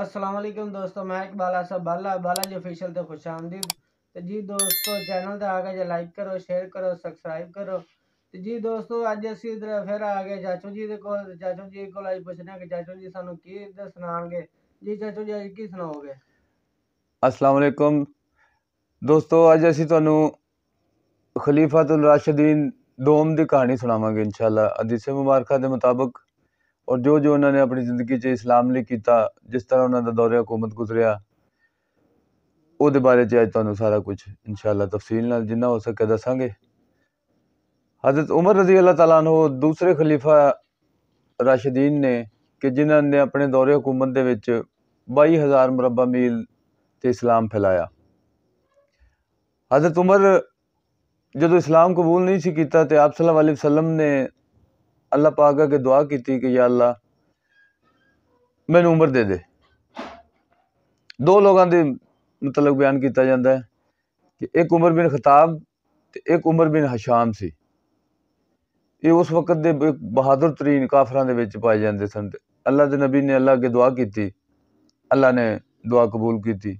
अस्सलाम वालेकुम दोस्तों मैं इकबाला साहब ਬਾਲਾ ਜੀ ऑफिशियल ਤੇ ਖੁਸ਼ ਆਮਦੀਦ ਤੇ ਜੀ ਦੋਸਤੋ ਚੈਨਲ ਤੇ ਆ ਕੇ ਜੇ ਲਾਈਕ ਕਰੋ ਸ਼ੇਅਰ ਕਰੋ ਸਬਸਕ੍ਰਾਈਬ ਕਰੋ ਤੇ ਜੀ ਦੋਸਤੋ ਅੱਜ ਅਸੀਂ ਇਧਰ ਫਿਰ ਆ ਗਏ ਚਾਚੂ ਜੀ ਦੇ ਕੋਲ ਚਾਚੂ ਜੀ ਕੋਲ ਅੱਜ ਪੁੱਛਣਾ ਕਿ ਚਾਚੂ ਜੀ ਸਾਨੂੰ ਕੀ ਸੁਣਾਣਗੇ ਜੀ ਚਾਚੂ ਜੀ ਅੱਜ ਕੀ ਸੁਣਾਓਗੇ ਅਸਲਾਮ ਵਾਲੇਕੁਮ ਦੋਸਤੋ ਅੱਜ ਅਸੀਂ ਤੁਹਾਨੂੰ ਖਲੀਫਾਤੁਲ ਰਾਸ਼ਿਦੀਨ ਦੋਮ ਦੀ ਕਹਾਣੀ ਸੁਣਾਵਾਂਗੇ ਇਨਸ਼ਾਅੱਲਾ ਅਦੀਸੇ ਮੁਬਾਰਕਾ ਦੇ ਮੁਤਾਬਕ और जो जो उन्होंने अपनी ज़िंदगी इस्लाम 'ਚ किया जिस तरह ਜਿਸ ਤਰ੍ਹਾਂ ਉਹਨਾਂ ਦਾ ਦੌਰੇ बारे ਗੁਜ਼ਰਿਆ ਉਹਦੇ ਬਾਰੇ 'ਚ ਅੱਜ ਤੁਹਾਨੂੰ ਸਾਰਾ ਕੁਝ ਇਨਸ਼ਾਅੱਲਾ ਤਫਸੀਲ ਨਾਲ हज़रत उमर रजी अल्लाह तु दूसरे खलीफा राशिदीन ने कि जिन्होंने अपने दौरे हुकूमत के बई हज़ार मुरबा मील तो इस्लाम फैलाया हज़रत उमर जो इस्लाम कबूल नहीं किया तो आप सलाम वसलम ने अल्लाह पाक अगर दुआ की कि या अल्लाह मैं उम्र दे दे दो लोगों के मतलब बयान किया जाता है कि एक उमर बिन खिताब एक उमर बिन हशाम से ये उस वक्त के बहादुर तरीन काफर पाए जाते सन अल्लाह के नबी ने अल्लाह अगर दुआ की अल्लाह ने दुआ कबूल की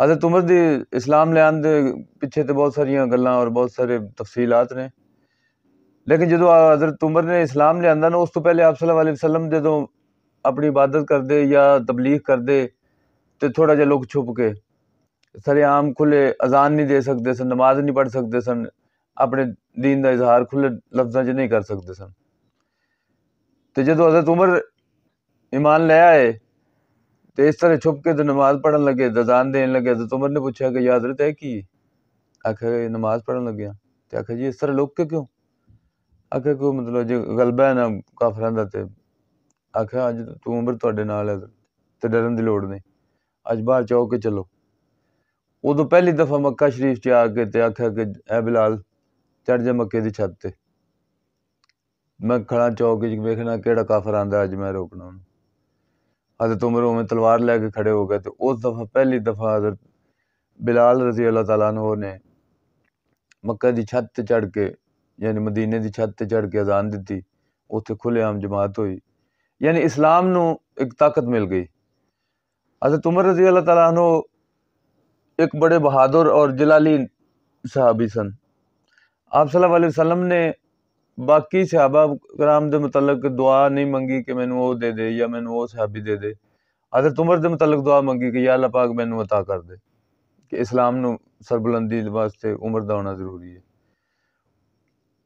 हजरत उमर द इस्लाम लिया पिछे तो बहुत सारिया गल् और बहुत सारे तफसीलात ने लेकिन जो हजरत उमर ने इस्लाम लिया उस तो पहले आप सल वसलम जो अपनी इबादत करते या तबलीख करते तो थोड़ा जहा लोग छुप के सरे आम खुले अजान नहीं दे सकते सन नमाज नहीं पढ़ सकते सन अपने दीन का इजहार खुले लफ्जा च नहीं कर सकते सन तो जो हजरत उमर ईमान ले आए तो इस तरह छुप के तो नमाज पढ़न लगे अजान देन लगे हजरत उमर ने पूछा कि यादरत है कि आखिर नमाज पढ़न लगे आखिर जी इस तरह लुक के क्यों आखिर कोई मतलब जो गलबा है ना काफर होंदा ते आखेआ अज्ज तूं उमर नाल डरन की लड़ नहीं अज बहार चौक के चलो उदो पहली दफा मक्का शरीफ च आके तो आख्या कि ए बिलाल चढ़ जा मक्के की छत मैं खड़ा चौक वेखना केह्ड़ा काफर आंदा अज मैं रोकना उन्नू हजरत उम्र उमें तलवार लैके खड़े हो गए तो उस दफा पहली दफा हजरत बिलाल रजी अल्लाह तला ने मक्का छत चढ़ के यानी मदीने की छत ਤੇ चढ़ के अजान दी उ खुलेआम जमात हुई यानी इस्लाम ਨੂੰ एक ताकत मिल गई हज़रत उमर रजी अल्लाह तला एक बड़े बहादुर और जलाली सहाबी सन आप सल्लल्लाहु अलैहि वसल्लम ने बाकी सहाबा कराम के मुतलक दुआ नहीं मंगी कि मैं वो दे दे या मैं वो सहाबी दे दे हज़रत उमर के मुतलक दुआ मंगी कि या अल्लाह पाक मैनू अता कर दे कि इस्लाम सरबुलंदी वास्ते उम्र का होना जरूरी है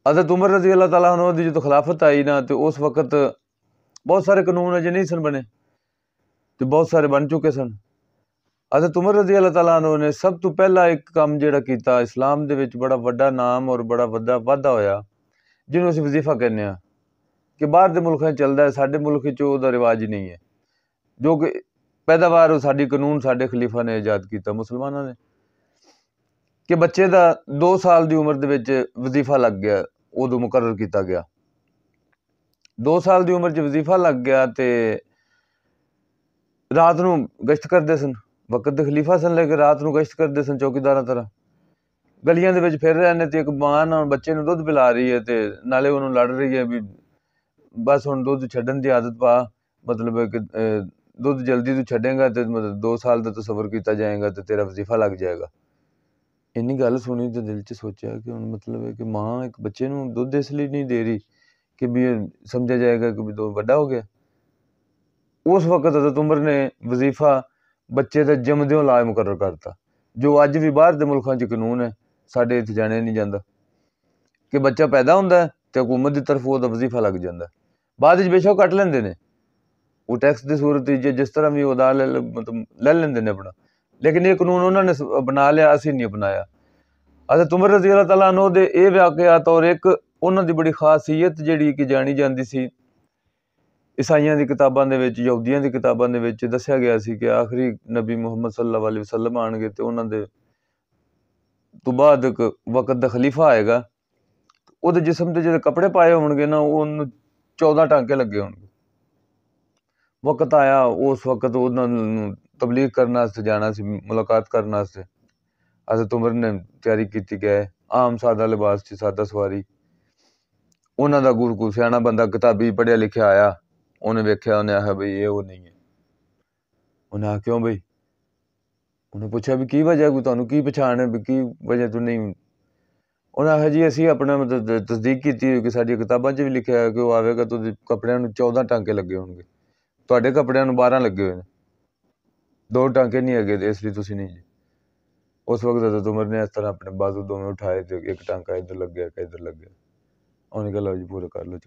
हज़रत उमर रजी अल्लाह तला की जो तो खिलाफत आई ना तो उस वक्त बहुत सारे कानून अजय नहीं सन बने तो बहुत सारे बन चुके सन हज़रत उमर रजी अल्लाह तला ने सब तो पहला एक काम जोड़ा किया इस्लाम के बड़ा व्डा नाम और बड़ा व्डा वाधा होया जिन्होंने असं वजीफा कहने कि बहर के मुल्क चलता है साढ़े मुल्क रिवाज नहीं है जो कि पैदावार साड़ी कानून साढ़े खलीफा ने आजाद किया मुसलमाना ने कि बच्चे का दो साल की उम्र के वजीफा लग गया ਉਦੋਂ ਮੁਕਰਰ ਕੀਤਾ ਗਿਆ 2 ਸਾਲ ਦੀ ਉਮਰ 'ਚ ਵਜ਼ੀਫਾ ਲੱਗ ਗਿਆ ਤੇ ਰਾਤ ਨੂੰ ਗਸ਼ਤ ਕਰਦੇ ਸਨ ਵਕਤ ਦੇ ਖਲੀਫਾ ਸਨ ਲੈ ਕੇ ਰਾਤ ਨੂੰ ਗਸ਼ਤ ਕਰਦੇ ਸਨ ਚੌਕੀਦਾਰਾਂ ਤਰ੍ਹਾਂ ਗਲੀਆਂ ਦੇ ਵਿੱਚ ਫਿਰ ਰਹੇ ਨੇ ਤੇ ਇੱਕ ਮਾਂ ਨਾਲ ਬੱਚੇ ਨੂੰ ਦੁੱਧ ਪਿਲਾ ਰਹੀ ਹੈ ਤੇ ਨਾਲੇ ਉਹਨੂੰ ਲੜ ਰਹੀ ਹੈ ਵੀ ਬਸ ਹੁਣ ਦੁੱਧ ਛੱਡਣ ਦੀ ਆਦਤ ਪਾ ਮਤਲਬ ਕਿ ਦੁੱਧ ਜਲਦੀ ਤੂੰ ਛੱਡੇਗਾ ਤੇ ਮਤਲਬ 2 ਸਾਲ ਦਾ ਤਸਵਰ ਕੀਤਾ ਜਾਏਗਾ ਤੇ ਤੇਰਾ ਵਜ਼ੀਫਾ ਲੱਗ ਜਾਏਗਾ ਇੰਨੀ ਗੱਲ ਸੁਣੀ ਤੇ ਦਿਲ 'ਚ ਸੋਚਿਆ ਕਿ ਹੁਣ ਮਤਲਬ ਹੈ ਕਿ ਮਾਂ ਇੱਕ ਬੱਚੇ ਨੂੰ ਦੁੱਧ ਇਸ ਲਈ ਨਹੀਂ ਦੇ ਰਹੀ ਕਿ ਵੀ ਸਮਝਿਆ ਜਾਏਗਾ ਕਿ ਵੀ ਦੋ ਵੱਡਾ ਹੋ ਗਿਆ ਉਸ ਵਕਤ ਹਜ਼ਰਤ ਉਮਰ ਨੇ ਵਜ਼ੀਫਾ ਬੱਚੇ ਦਾ ਜਮਦਿਓ ਲਾਇ ਮੁਕਰਰ ਕਰਤਾ ਜੋ ਅੱਜ ਵੀ ਬਾਹਰ ਦੇ ਮੁਲਕਾਂ 'ਚ ਕਾਨੂੰਨ ਹੈ ਸਾਡੇ ਇੱਥੇ ਜਾਣੇ ਨਹੀਂ ਜਾਂਦਾ ਕਿ ਬੱਚਾ ਪੈਦਾ ਹੁੰਦਾ ਤੇ ਹਕੂਮਤ ਦੀ ਤਰਫੋਂ ਉਹਦਾ ਵਜ਼ੀਫਾ ਲੱਗ ਜਾਂਦਾ ਬਾਅਦ ਵਿੱਚ ਬੇਸ਼ੱਕ ਕੱਟ ਲੈਂਦੇ ਨੇ ਉਹ ਟੈਕਸ ਦੀ ਸੂਰਤ ਜਿਸ ਤਰ੍ਹਾਂ ਵੀ ਉਹਦਾ ਲੈ ਲੈ ਲੈਂਦੇ ਨੇ ਆਪਣਾ ਲੇਕਿਨ ਇਹ ਕਾਨੂੰਨ ਉਹਨਾਂ ਨੇ ਬਣਾ ਲਿਆ ਅਸੀਂ ਨਹੀਂ ਬਣਾਇਆ ਅਜ਼ਰ ਤੁਮਰ ਰਜ਼ੀ ਅੱਲਾਹ ਤਾਲਾ ਨੂੰ ਦੇ ਇਹ ਵਾਕਿਆ ਤੌਰ ਇੱਕ ਉਹਨਾਂ ਦੀ ਬੜੀ ਖਾਸੀਅਤ ਜਿਹੜੀ ਕਿ ਜਾਣੀ ਜਾਂਦੀ ਸੀ ਇਸਾਈਆਂ ਦੀ ਕਿਤਾਬਾਂ ਦੇ ਵਿੱਚ ਯਹੂਦੀਆਂ ਦੀ ਕਿਤਾਬਾਂ ਦੇ ਵਿੱਚ ਦੱਸਿਆ ਗਿਆ ਸੀ ਕਿ ਆਖਰੀ ਨਬੀ ਮੁਹੰਮਦ ਸੱਲੱਲਾਹੁ ਅਲੈहि ਵਸੱਲਮ ਆਣਗੇ ਤੇ ਉਹਨਾਂ ਦੇ ਤੋਂ ਬਾਅਦ ਇੱਕ ਵਕਤ ਦਾ ਖਲੀਫਾ ਆਏਗਾ ਉਹਦੇ ਜਿਸਮ ਤੇ ਜਿਹੜੇ ਕੱਪੜੇ ਪਾਏ ਹੋਣਗੇ ਨਾ ਉਹਨੂੰ 14 ਟਾਂਕੇ ਲੱਗੇ ਹੋਣਗੇ ਵਕਤ ਆਇਆ ਉਸ ਵਕਤ ਉਹਨਾਂ ਨੂੰ ਤਬਲੀਗ ਕਰਨ ਵਾਸਤੇ ਜਾਣਾ ਸੀ ਮੁਲਾਕਾਤ ਕਰਨ ਵਾਸਤੇ अस तुमर ਨੇ ਤਿਆਰੀ ਕੀਤੀ ਗਏ ਆਮ ਸਾਦਾ ਲਿਬਾਸ च ਸਾਦਾ ਸਵਾਰੀ ਉਹਨਾਂ ਦਾ ਗੁਰੂ ਕੋ ਸਿਆਣਾ ਬੰਦਾ ਕਿਤਾਬੀ ਪੜਿਆ ਲਿਖਿਆ ਆਇਆ ਉਹਨੇ ਵੇਖਿਆ ਉਹਨੇ ਆਖਿਆ ਬਈ ਇਹ ਉਹ ਨਹੀਂ ਹੈ ਉਹਨਾਂ ਆ ਕਿਉਂ ਬਈ ਉਹਨੇ ਪੁੱਛਿਆ ਵੀ ਕੀ ਵਜ੍ਹਾ ਕੋ ਤੁਹਾਨੂੰ ਕੀ ਪਛਾਣ ਹੈ ਵੀ ਕੀ ਵਜ੍ਹਾ ਤੂੰ ਨਹੀਂ ਉਹਨਾਂ ਆਖਿਆ ਜੀ ਅਸੀਂ ਆਪਣਾ ਮਤਲਬ ਤਸਦੀਕ ਕੀਤੀ ਹੋਈ ਕਿ ਸਾਡੀ ਕਿਤਾਬਾਂ 'ਚ ਵੀ ਲਿਖਿਆ ਹੈ ਕਿ ਉਹ ਆਵੇਗਾ ਤਾਂ ਕੱਪੜਿਆਂ ਨੂੰ 14 ਟਾਂਕੇ ਲੱਗੇ ਹੋਣਗੇ ਤੁਹਾਡੇ ਕੱਪੜਿਆਂ ਨੂੰ 12 ਲੱਗੇ ਹੋਏ ਨੇ ਦੋ ਟਾਂਕੇ ਨਹੀਂ ਹੈਗੇ ਇਸ ਲਈ ਤੁਸੀਂ ਨਹੀਂ ਉਸ ਵਕਤ हजरत उमर ने इस तरह अपने बाजू दोनों उठाए तो एक टांका इधर लग गया एक इधर लग गया उन्हें कहा जी पूरे कर लो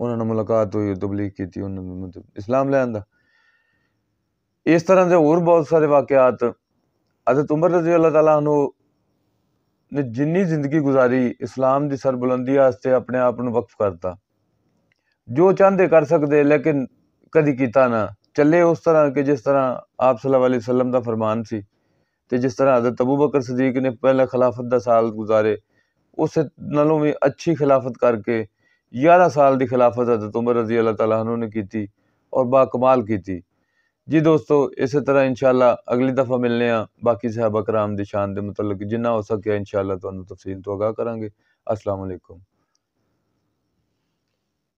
ਉਹਨਾਂ ਨਾਲ ਮੁਲਾਕਾਤ ਹੋਈ ਤਬਲੀਗ ਕੀਤੀ ਉਹਨਾਂ ਨੂੰ ਮਤਲਬ ਇਸਲਾਮ ਲੈਣ ਦਾ ਇਸ ਤਰ੍ਹਾਂ ਦੇ ਹੋਰ ਬਹੁਤ ਸਾਰੇ ਵਾਕਿਆਤ ਹਜ਼ਰਤ ਉਮਰ ਰਜ਼ੀ ਅੱਲਾਹ ਤਾਲਾ ਨੂੰ ਨੇ ਜਿੰਨੀ ਜ਼ਿੰਦਗੀ ਗੁਜ਼ਾਰੀ ਇਸਲਾਮ ਦੀ ਸਰਬਲੰਦੀ ਵਾਸਤੇ ਆਪਣੇ ਆਪ ਨੂੰ ਵਕਫ ਕਰਤਾ ਜੋ ਚਾਹਦੇ ਕਰ ਸਕਦੇ ਲੇਕਿਨ ਕਦੀ ਕੀਤਾ ਨਾ चले उस तरह के जिस तरह आप सलाम का फरमान सी तो जिस तरह हजरत अबू बकर सदीक ने पहला खिलाफत दस साल गुजारे उस नो भी अच्छी खिलाफत करके ग्यारह साल की खिलाफत हजरत उम्र रजी अल्लाह तला ने की और बाकमाल की जी दोस्तों इस तरह इनशाला अगली दफ़ा मिलने हैं बाकी साहब अकराम दिशान के मुतल जिन्ना हो सकता इनशाला तफसील तो आगाह करा असलामैकम